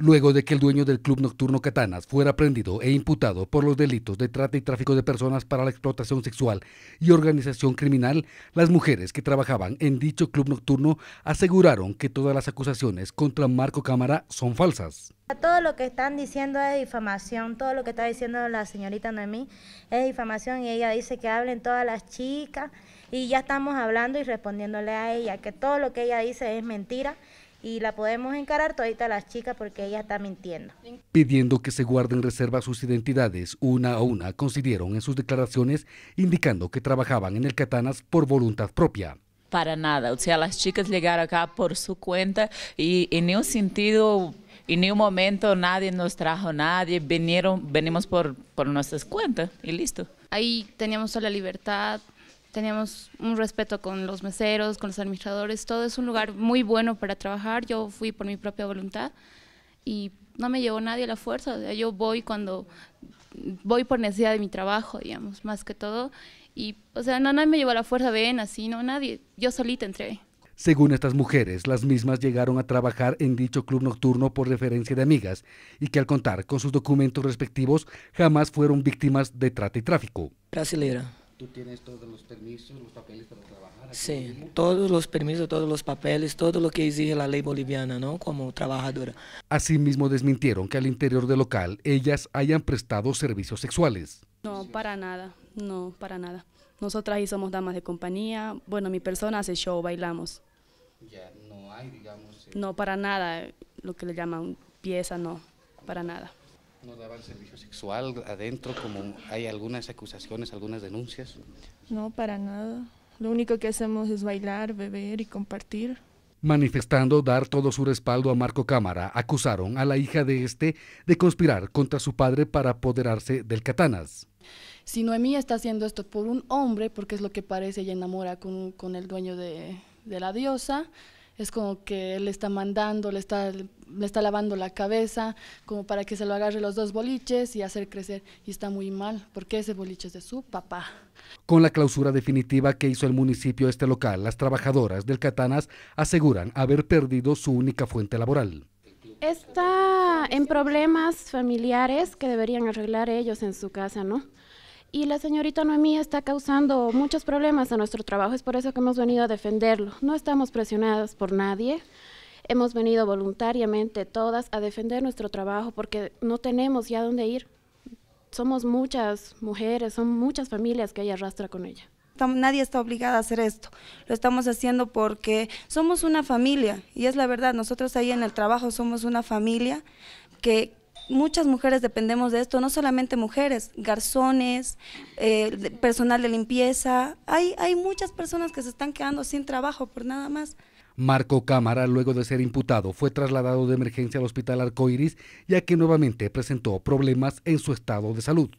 luego de que el dueño del club nocturno Catanas fuera prendido e imputado por los delitos de trata y tráfico de personas para la explotación sexual y organización criminal, las mujeres que trabajaban en dicho club nocturno aseguraron que todas las acusaciones contra Marco Cámara son falsas. Todo lo que están diciendo es difamación, todo lo que está diciendo la señorita Noemí es difamación y ella dice que hablen todas las chicas y ya estamos hablando y respondiéndole a ella que todo lo que ella dice es mentira y la podemos encarar todita a las chicas porque ella está mintiendo. Pidiendo que se guarden reservas sus identidades, una a una coincidieron en sus declaraciones indicando que trabajaban en el Catanas por voluntad propia para nada. O sea, las chicas llegaron acá por su cuenta y en ningún sentido, en ningún momento nadie nos trajo nadie, vinieron, venimos por, por nuestras cuentas y listo. Ahí teníamos toda la libertad, teníamos un respeto con los meseros, con los administradores, todo es un lugar muy bueno para trabajar. Yo fui por mi propia voluntad y no me llevó nadie a la fuerza. sea, yo voy cuando voy por necesidad de mi trabajo, digamos, más que todo. Y, o sea, no, nadie me llevó a la fuerza, ven, así, no, nadie. Yo solita entré. Según estas mujeres, las mismas llegaron a trabajar en dicho club nocturno por referencia de amigas y que al contar con sus documentos respectivos jamás fueron víctimas de trata y tráfico. Brasileira tú tienes todos los permisos, los papeles para trabajar. sí, todos los permisos, todos los papeles, todo lo que exige la ley boliviana, ¿no? Como trabajadora. Asimismo, desmintieron que al interior del local ellas hayan prestado servicios sexuales. No, para nada, no, para nada. Nosotras ahí somos damas de compañía, bueno, mi persona hace show, bailamos. Ya, no hay, digamos... Eh. No, para nada, lo que le llaman pieza, no, para nada. ¿No daban servicio sexual adentro como hay algunas acusaciones, algunas denuncias? No, para nada. Lo único que hacemos es bailar, beber y compartir. Manifestando dar todo su respaldo a Marco Cámara, acusaron a la hija de este de conspirar contra su padre para apoderarse del Catanas. Si Noemí está haciendo esto por un hombre, porque es lo que parece, ella enamora con, con el dueño de, de la diosa, es como que le está mandando, le está, le está lavando la cabeza, como para que se lo agarre los dos boliches y hacer crecer. Y está muy mal, porque ese boliche es de su papá. Con la clausura definitiva que hizo el municipio este local, las trabajadoras del Catanas aseguran haber perdido su única fuente laboral. Está en problemas familiares que deberían arreglar ellos en su casa, ¿no? y la señorita Noemí está causando muchos problemas a nuestro trabajo, es por eso que hemos venido a defenderlo. No estamos presionadas por nadie, hemos venido voluntariamente todas a defender nuestro trabajo porque no tenemos ya dónde ir. Somos muchas mujeres, son muchas familias que ella arrastra con ella. Nadie está obligada a hacer esto. Lo estamos haciendo porque somos una familia y es la verdad, nosotros ahí en el trabajo somos una familia que, muchas mujeres dependemos de esto, no solamente mujeres, garzones, eh, personal de limpieza, hay, hay muchas personas que se están quedando sin trabajo por nada más. Marco Cámara, luego de ser imputado, fue trasladado de emergencia al hospital Arcoiris, ya que nuevamente presentó problemas en su estado de salud.